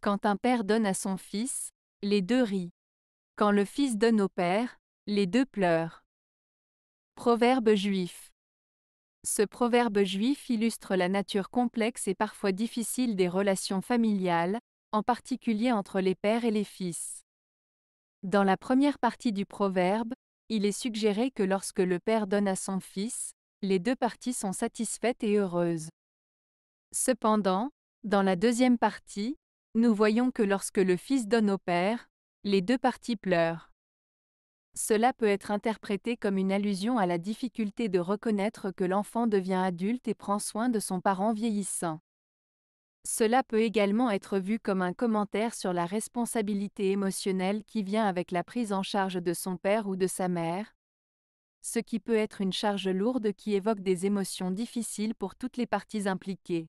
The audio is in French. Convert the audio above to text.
Quand un père donne à son fils, les deux rient. Quand le fils donne au père, les deux pleurent. Proverbe juif. Ce proverbe juif illustre la nature complexe et parfois difficile des relations familiales, en particulier entre les pères et les fils. Dans la première partie du proverbe, il est suggéré que lorsque le père donne à son fils, les deux parties sont satisfaites et heureuses. Cependant, dans la deuxième partie, nous voyons que lorsque le Fils donne au Père, les deux parties pleurent. Cela peut être interprété comme une allusion à la difficulté de reconnaître que l'enfant devient adulte et prend soin de son parent vieillissant. Cela peut également être vu comme un commentaire sur la responsabilité émotionnelle qui vient avec la prise en charge de son père ou de sa mère, ce qui peut être une charge lourde qui évoque des émotions difficiles pour toutes les parties impliquées.